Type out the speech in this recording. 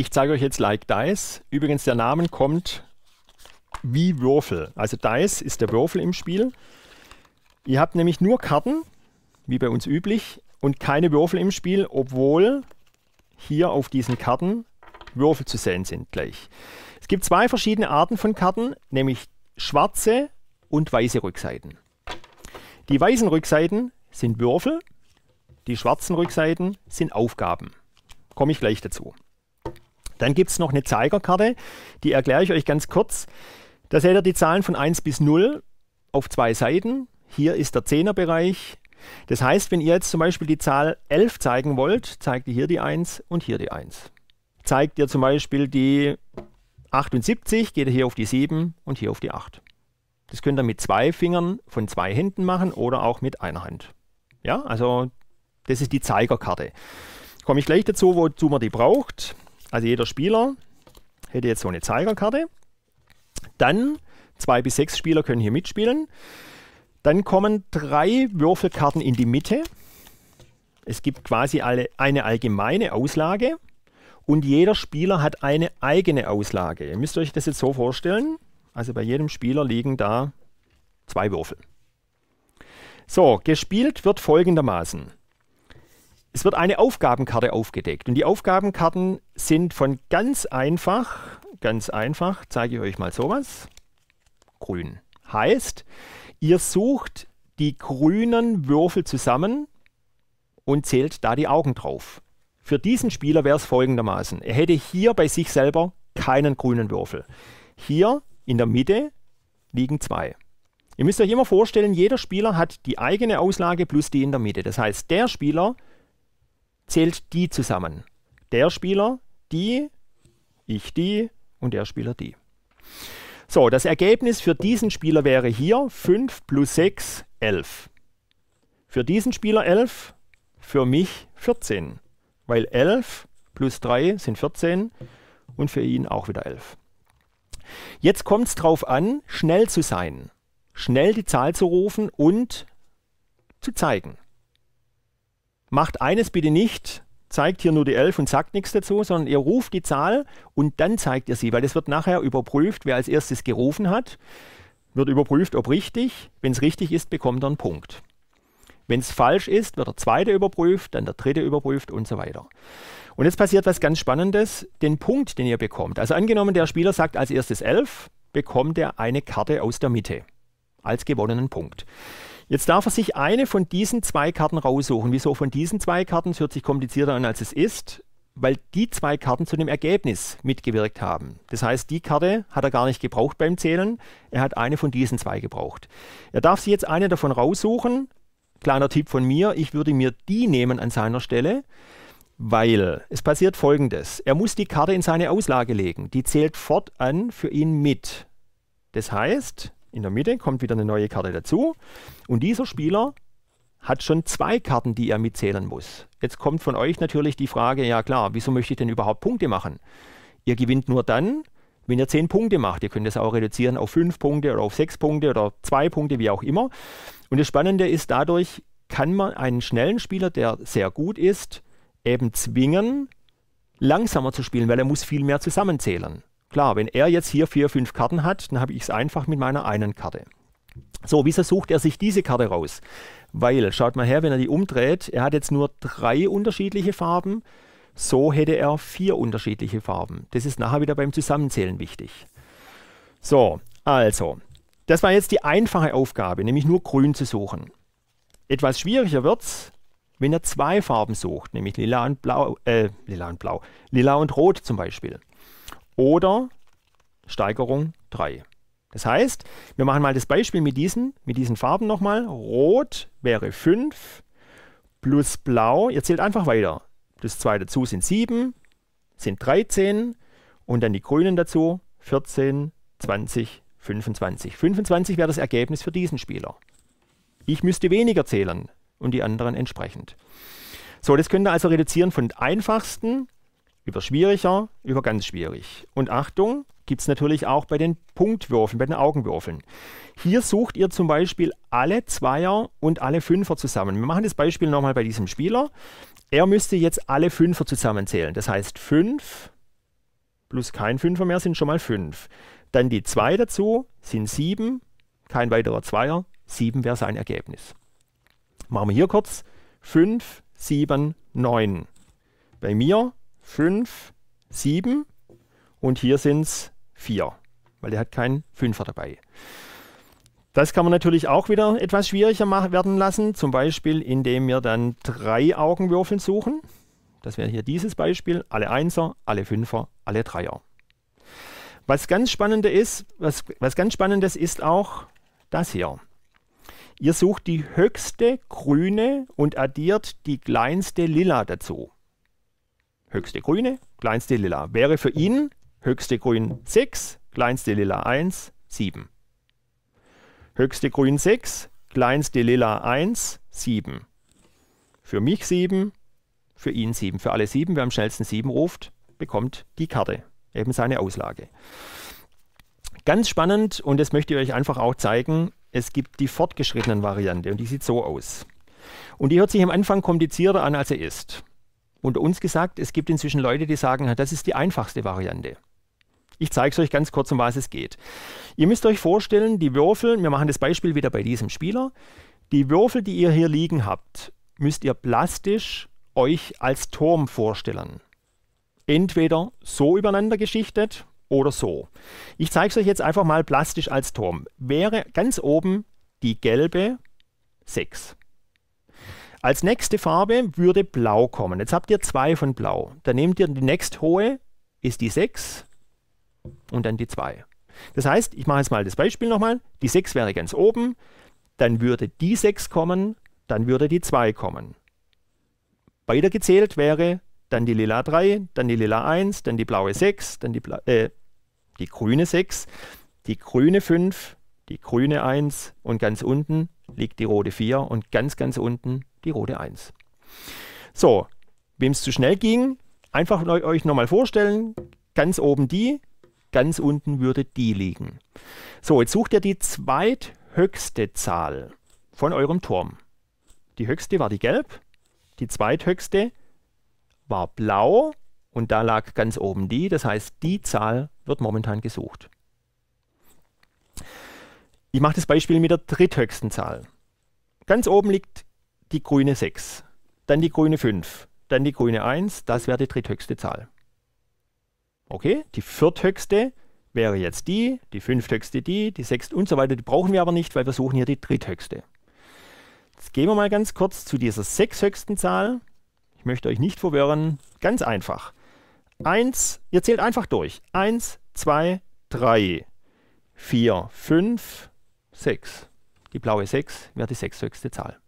Ich zeige euch jetzt Like Dice. Übrigens, der Name kommt wie Würfel. Also Dice ist der Würfel im Spiel. Ihr habt nämlich nur Karten, wie bei uns üblich, und keine Würfel im Spiel, obwohl hier auf diesen Karten Würfel zu sehen sind gleich. Es gibt zwei verschiedene Arten von Karten, nämlich schwarze und weiße Rückseiten. Die weißen Rückseiten sind Würfel, die schwarzen Rückseiten sind Aufgaben. Komme ich gleich dazu. Dann gibt es noch eine Zeigerkarte, die erkläre ich euch ganz kurz. Da seht ihr die Zahlen von 1 bis 0 auf zwei Seiten. Hier ist der Zehnerbereich. Das heißt, wenn ihr jetzt zum Beispiel die Zahl 11 zeigen wollt, zeigt ihr hier die 1 und hier die 1. Zeigt ihr zum Beispiel die 78, geht ihr hier auf die 7 und hier auf die 8. Das könnt ihr mit zwei Fingern von zwei Händen machen oder auch mit einer Hand. Ja, also das ist die Zeigerkarte. Komme ich gleich dazu, wozu man die braucht. Also jeder Spieler hätte jetzt so eine Zeigerkarte. Dann zwei bis sechs Spieler können hier mitspielen. Dann kommen drei Würfelkarten in die Mitte. Es gibt quasi alle eine allgemeine Auslage und jeder Spieler hat eine eigene Auslage. Ihr müsst euch das jetzt so vorstellen. Also bei jedem Spieler liegen da zwei Würfel. So, gespielt wird folgendermaßen es wird eine Aufgabenkarte aufgedeckt und die Aufgabenkarten sind von ganz einfach, ganz einfach, zeige ich euch mal sowas, grün. Heißt, ihr sucht die grünen Würfel zusammen und zählt da die Augen drauf. Für diesen Spieler wäre es folgendermaßen. Er hätte hier bei sich selber keinen grünen Würfel. Hier in der Mitte liegen zwei. Ihr müsst euch immer vorstellen, jeder Spieler hat die eigene Auslage plus die in der Mitte. Das heißt, der Spieler zählt die zusammen. Der Spieler, die, ich die und der Spieler die. So, das Ergebnis für diesen Spieler wäre hier 5 plus 6, 11. Für diesen Spieler 11, für mich 14, weil 11 plus 3 sind 14 und für ihn auch wieder 11. Jetzt kommt es darauf an, schnell zu sein, schnell die Zahl zu rufen und zu zeigen macht eines bitte nicht, zeigt hier nur die 11 und sagt nichts dazu, sondern ihr ruft die Zahl und dann zeigt ihr sie, weil das wird nachher überprüft, wer als erstes gerufen hat, wird überprüft, ob richtig. Wenn es richtig ist, bekommt er einen Punkt. Wenn es falsch ist, wird der zweite überprüft, dann der dritte überprüft und so weiter. Und jetzt passiert was ganz Spannendes, den Punkt, den ihr bekommt. Also angenommen, der Spieler sagt als erstes 11, bekommt er eine Karte aus der Mitte als gewonnenen Punkt. Jetzt darf er sich eine von diesen zwei Karten raussuchen. Wieso von diesen zwei Karten? Es hört sich komplizierter an, als es ist, weil die zwei Karten zu dem Ergebnis mitgewirkt haben. Das heißt, die Karte hat er gar nicht gebraucht beim Zählen. Er hat eine von diesen zwei gebraucht. Er darf sich jetzt eine davon raussuchen. Kleiner Tipp von mir, ich würde mir die nehmen an seiner Stelle, weil es passiert folgendes. Er muss die Karte in seine Auslage legen. Die zählt fortan für ihn mit. Das heißt, in der Mitte kommt wieder eine neue Karte dazu. Und dieser Spieler hat schon zwei Karten, die er mitzählen muss. Jetzt kommt von euch natürlich die Frage, ja klar, wieso möchte ich denn überhaupt Punkte machen? Ihr gewinnt nur dann, wenn ihr zehn Punkte macht. Ihr könnt das auch reduzieren auf fünf Punkte oder auf sechs Punkte oder zwei Punkte, wie auch immer. Und das Spannende ist, dadurch kann man einen schnellen Spieler, der sehr gut ist, eben zwingen, langsamer zu spielen, weil er muss viel mehr zusammenzählen. Klar, wenn er jetzt hier vier, fünf Karten hat, dann habe ich es einfach mit meiner einen Karte. So, wieso sucht er sich diese Karte raus? Weil, schaut mal her, wenn er die umdreht, er hat jetzt nur drei unterschiedliche Farben. So hätte er vier unterschiedliche Farben. Das ist nachher wieder beim Zusammenzählen wichtig. So, also, das war jetzt die einfache Aufgabe, nämlich nur grün zu suchen. Etwas schwieriger wird es, wenn er zwei Farben sucht, nämlich lila und blau, äh, lila und blau, lila und rot zum Beispiel oder Steigerung 3. Das heißt, wir machen mal das Beispiel mit diesen, mit diesen Farben nochmal. Rot wäre 5 plus Blau. Ihr zählt einfach weiter. Plus 2 dazu sind 7, sind 13 und dann die Grünen dazu 14, 20, 25. 25 wäre das Ergebnis für diesen Spieler. Ich müsste weniger zählen und die anderen entsprechend. So, das könnt ihr also reduzieren von einfachsten über schwieriger, über ganz schwierig. Und Achtung, gibt es natürlich auch bei den Punktwürfeln, bei den Augenwürfeln. Hier sucht ihr zum Beispiel alle Zweier und alle Fünfer zusammen. Wir machen das Beispiel nochmal bei diesem Spieler. Er müsste jetzt alle Fünfer zusammenzählen. Das heißt, 5 plus kein Fünfer mehr sind schon mal 5. Dann die 2 dazu sind 7, kein weiterer Zweier, 7 wäre sein Ergebnis. Machen wir hier kurz 5, 7, 9. Bei mir 5, 7 und hier sind es 4, weil er hat keinen Fünfer dabei. Das kann man natürlich auch wieder etwas schwieriger werden lassen, zum Beispiel indem wir dann drei Augenwürfel suchen. Das wäre hier dieses Beispiel, alle Einser, alle Fünfer, alle Dreier. Was ganz, Spannende ist, was, was ganz Spannendes ist auch das hier. Ihr sucht die höchste grüne und addiert die kleinste lila dazu höchste grüne, kleinste lila. Wäre für ihn höchste grün 6, kleinste lila 1, 7. Höchste grün 6, kleinste lila 1, 7. Für mich 7, für ihn 7. Für alle 7, wer am schnellsten 7 ruft, bekommt die Karte, eben seine Auslage. Ganz spannend und das möchte ich euch einfach auch zeigen, es gibt die fortgeschrittenen Variante und die sieht so aus. Und die hört sich am Anfang komplizierter an, als sie ist unter uns gesagt, es gibt inzwischen Leute, die sagen, das ist die einfachste Variante. Ich zeige es euch ganz kurz, um was es geht. Ihr müsst euch vorstellen, die Würfel, wir machen das Beispiel wieder bei diesem Spieler, die Würfel, die ihr hier liegen habt, müsst ihr plastisch euch als Turm vorstellen. Entweder so übereinander geschichtet oder so. Ich zeige es euch jetzt einfach mal plastisch als Turm. Wäre ganz oben die gelbe 6. Als nächste Farbe würde Blau kommen. Jetzt habt ihr zwei von Blau. Dann nehmt ihr die nächsthohe, ist die 6 und dann die 2. Das heißt, ich mache jetzt mal das Beispiel nochmal. Die 6 wäre ganz oben, dann würde die 6 kommen, dann würde die 2 kommen. Weitergezählt wäre dann die lila 3, dann die lila 1, dann die blaue 6, dann die, Bla äh, die grüne 6, die grüne 5, die grüne 1 und ganz unten liegt die rote 4 und ganz, ganz unten die rote 1. So, wem es zu schnell ging, einfach euch nochmal vorstellen, ganz oben die, ganz unten würde die liegen. So, jetzt sucht ihr die zweithöchste Zahl von eurem Turm. Die höchste war die gelb, die zweithöchste war blau und da lag ganz oben die, das heißt die Zahl wird momentan gesucht. Ich mache das Beispiel mit der dritthöchsten Zahl. Ganz oben liegt die grüne 6, dann die grüne 5, dann die grüne 1, das wäre die dritthöchste Zahl. Okay, die vierthöchste wäre jetzt die, die fünfthöchste die, die sechste und so weiter. Die brauchen wir aber nicht, weil wir suchen hier die dritthöchste. Jetzt gehen wir mal ganz kurz zu dieser sechshöchsten Zahl. Ich möchte euch nicht verwirren, ganz einfach. Eins, ihr zählt einfach durch. Eins, zwei, drei, vier, fünf, 6. Die blaue 6 wäre die sechshöchste Zahl.